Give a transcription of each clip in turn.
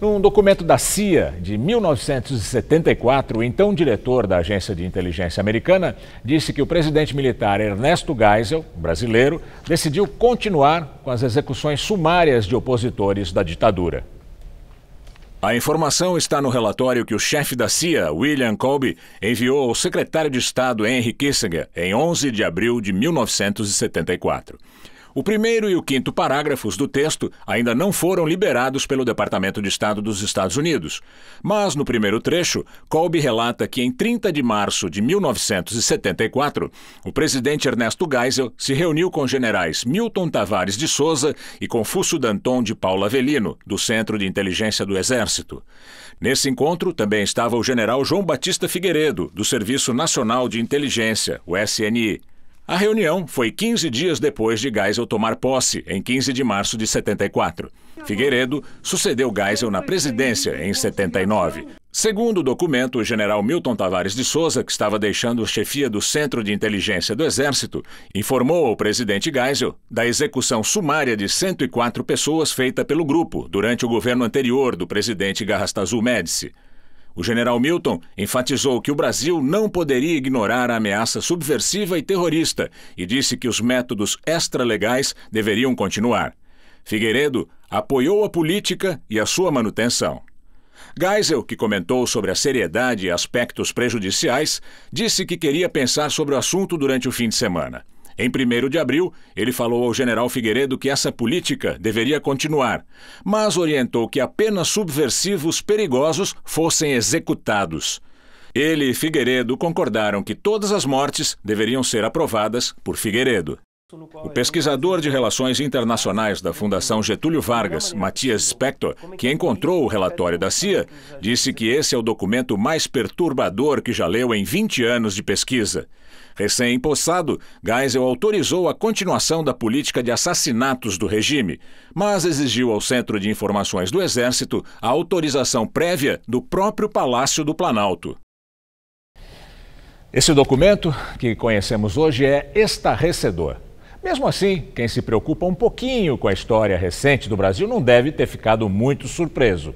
Num documento da CIA de 1974, o então diretor da Agência de Inteligência Americana disse que o presidente militar Ernesto Geisel, brasileiro, decidiu continuar com as execuções sumárias de opositores da ditadura. A informação está no relatório que o chefe da CIA, William Colby, enviou ao secretário de Estado Henry Kissinger em 11 de abril de 1974. O primeiro e o quinto parágrafos do texto ainda não foram liberados pelo Departamento de Estado dos Estados Unidos. Mas, no primeiro trecho, Colby relata que em 30 de março de 1974, o presidente Ernesto Geisel se reuniu com generais Milton Tavares de Souza e Confúcio Danton de Paula Avelino, do Centro de Inteligência do Exército. Nesse encontro também estava o general João Batista Figueiredo, do Serviço Nacional de Inteligência, o SNI. A reunião foi 15 dias depois de Geisel tomar posse, em 15 de março de 74. Figueiredo sucedeu Geisel na presidência, em 79. Segundo o documento, o general Milton Tavares de Souza, que estava deixando chefia do Centro de Inteligência do Exército, informou ao presidente Geisel da execução sumária de 104 pessoas feita pelo grupo durante o governo anterior do presidente Garrastazu Médici. O general Milton enfatizou que o Brasil não poderia ignorar a ameaça subversiva e terrorista e disse que os métodos extralegais deveriam continuar. Figueiredo apoiou a política e a sua manutenção. Geisel, que comentou sobre a seriedade e aspectos prejudiciais, disse que queria pensar sobre o assunto durante o fim de semana. Em 1 de abril, ele falou ao general Figueiredo que essa política deveria continuar, mas orientou que apenas subversivos perigosos fossem executados. Ele e Figueiredo concordaram que todas as mortes deveriam ser aprovadas por Figueiredo. O pesquisador de relações internacionais da Fundação Getúlio Vargas, Matias Spector, é que encontrou o relatório da CIA, disse que esse é o documento mais perturbador que já leu em 20 anos de pesquisa. Recém-empossado, Geisel autorizou a continuação da política de assassinatos do regime, mas exigiu ao Centro de Informações do Exército a autorização prévia do próprio Palácio do Planalto. Esse documento que conhecemos hoje é estarrecedor. Mesmo assim, quem se preocupa um pouquinho com a história recente do Brasil não deve ter ficado muito surpreso.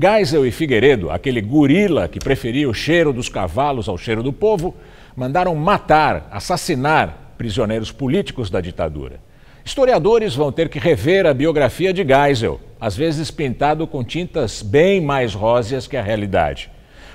Geisel e Figueiredo, aquele gorila que preferia o cheiro dos cavalos ao cheiro do povo, mandaram matar, assassinar prisioneiros políticos da ditadura. Historiadores vão ter que rever a biografia de Geisel, às vezes pintado com tintas bem mais róseas que a realidade.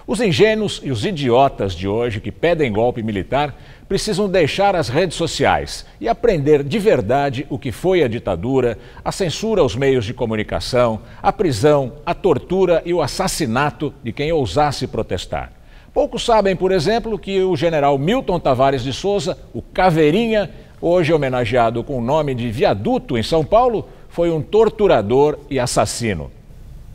Os ingênuos e os idiotas de hoje que pedem golpe militar precisam deixar as redes sociais e aprender de verdade o que foi a ditadura, a censura aos meios de comunicação, a prisão, a tortura e o assassinato de quem ousasse protestar. Poucos sabem, por exemplo, que o general Milton Tavares de Souza, o Caveirinha, hoje homenageado com o nome de Viaduto em São Paulo, foi um torturador e assassino.